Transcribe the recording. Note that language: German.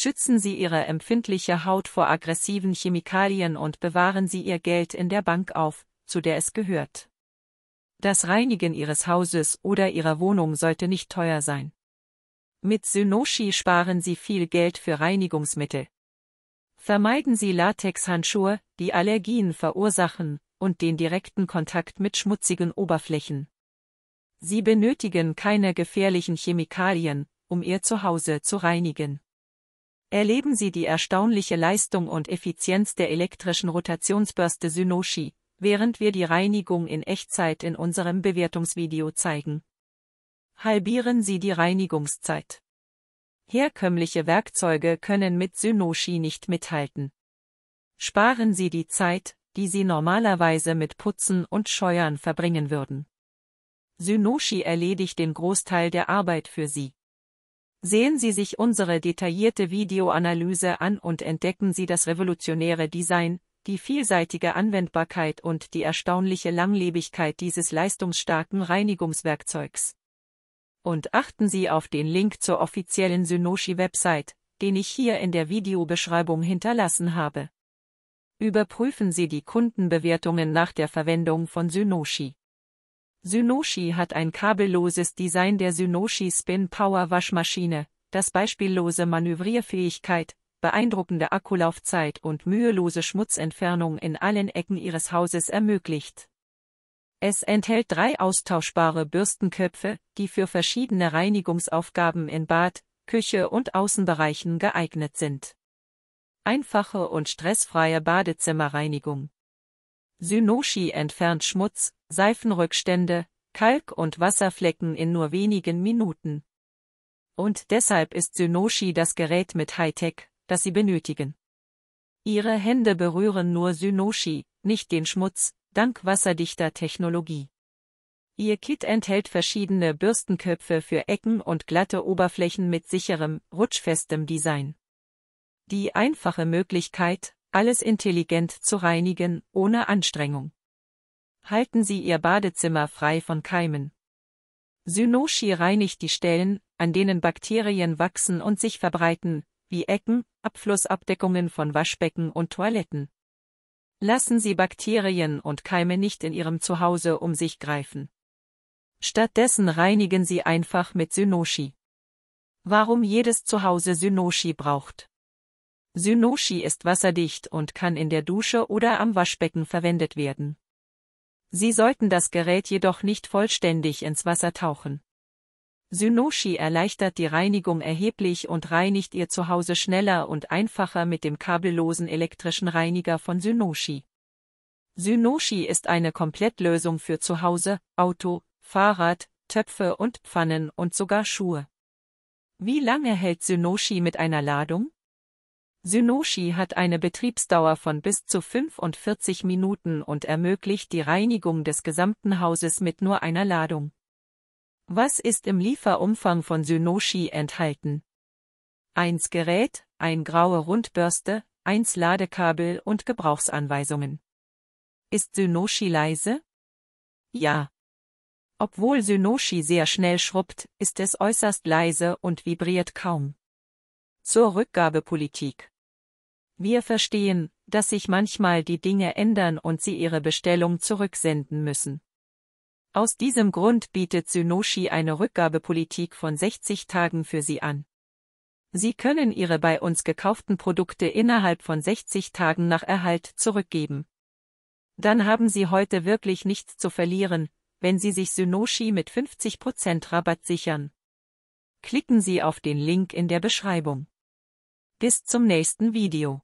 schützen Sie Ihre empfindliche Haut vor aggressiven Chemikalien und bewahren Sie Ihr Geld in der Bank auf, zu der es gehört. Das Reinigen Ihres Hauses oder Ihrer Wohnung sollte nicht teuer sein. Mit Synoshi sparen Sie viel Geld für Reinigungsmittel. Vermeiden Sie Latexhandschuhe, die Allergien verursachen, und den direkten Kontakt mit schmutzigen Oberflächen. Sie benötigen keine gefährlichen Chemikalien, um Ihr Zuhause zu reinigen. Erleben Sie die erstaunliche Leistung und Effizienz der elektrischen Rotationsbürste Synoshi, während wir die Reinigung in Echtzeit in unserem Bewertungsvideo zeigen. Halbieren Sie die Reinigungszeit. Herkömmliche Werkzeuge können mit Synoshi nicht mithalten. Sparen Sie die Zeit, die Sie normalerweise mit Putzen und Scheuern verbringen würden. Synoshi erledigt den Großteil der Arbeit für Sie. Sehen Sie sich unsere detaillierte Videoanalyse an und entdecken Sie das revolutionäre Design, die vielseitige Anwendbarkeit und die erstaunliche Langlebigkeit dieses leistungsstarken Reinigungswerkzeugs. Und achten Sie auf den Link zur offiziellen Synoshi-Website, den ich hier in der Videobeschreibung hinterlassen habe. Überprüfen Sie die Kundenbewertungen nach der Verwendung von Synoshi. Synoshi hat ein kabelloses Design der Synoshi Spin Power Waschmaschine, das beispiellose Manövrierfähigkeit, beeindruckende Akkulaufzeit und mühelose Schmutzentfernung in allen Ecken ihres Hauses ermöglicht. Es enthält drei austauschbare Bürstenköpfe, die für verschiedene Reinigungsaufgaben in Bad, Küche und Außenbereichen geeignet sind. Einfache und stressfreie Badezimmerreinigung. Synoshi entfernt Schmutz, Seifenrückstände, Kalk und Wasserflecken in nur wenigen Minuten. Und deshalb ist Synoshi das Gerät mit Hightech, das Sie benötigen. Ihre Hände berühren nur Synoshi, nicht den Schmutz, dank wasserdichter Technologie. Ihr Kit enthält verschiedene Bürstenköpfe für Ecken und glatte Oberflächen mit sicherem, rutschfestem Design. Die einfache Möglichkeit, alles intelligent zu reinigen, ohne Anstrengung. Halten Sie Ihr Badezimmer frei von Keimen. Synoshi reinigt die Stellen, an denen Bakterien wachsen und sich verbreiten, wie Ecken, Abflussabdeckungen von Waschbecken und Toiletten. Lassen Sie Bakterien und Keime nicht in Ihrem Zuhause um sich greifen. Stattdessen reinigen Sie einfach mit Synoshi. Warum jedes Zuhause Synoshi braucht. Synoshi ist wasserdicht und kann in der Dusche oder am Waschbecken verwendet werden. Sie sollten das Gerät jedoch nicht vollständig ins Wasser tauchen. Synoshi erleichtert die Reinigung erheblich und reinigt Ihr Zuhause schneller und einfacher mit dem kabellosen elektrischen Reiniger von Synoshi. Synoshi ist eine Komplettlösung für Zuhause, Auto, Fahrrad, Töpfe und Pfannen und sogar Schuhe. Wie lange hält Synoshi mit einer Ladung? Synoshi hat eine Betriebsdauer von bis zu 45 Minuten und ermöglicht die Reinigung des gesamten Hauses mit nur einer Ladung. Was ist im Lieferumfang von Synoshi enthalten? 1 Gerät, 1 graue Rundbürste, 1 Ladekabel und Gebrauchsanweisungen. Ist Synoshi leise? Ja. Obwohl Synoshi sehr schnell schrubbt, ist es äußerst leise und vibriert kaum. Zur Rückgabepolitik. Wir verstehen, dass sich manchmal die Dinge ändern und Sie Ihre Bestellung zurücksenden müssen. Aus diesem Grund bietet Synoshi eine Rückgabepolitik von 60 Tagen für Sie an. Sie können Ihre bei uns gekauften Produkte innerhalb von 60 Tagen nach Erhalt zurückgeben. Dann haben Sie heute wirklich nichts zu verlieren, wenn Sie sich Synoshi mit 50% Rabatt sichern. Klicken Sie auf den Link in der Beschreibung. Bis zum nächsten Video.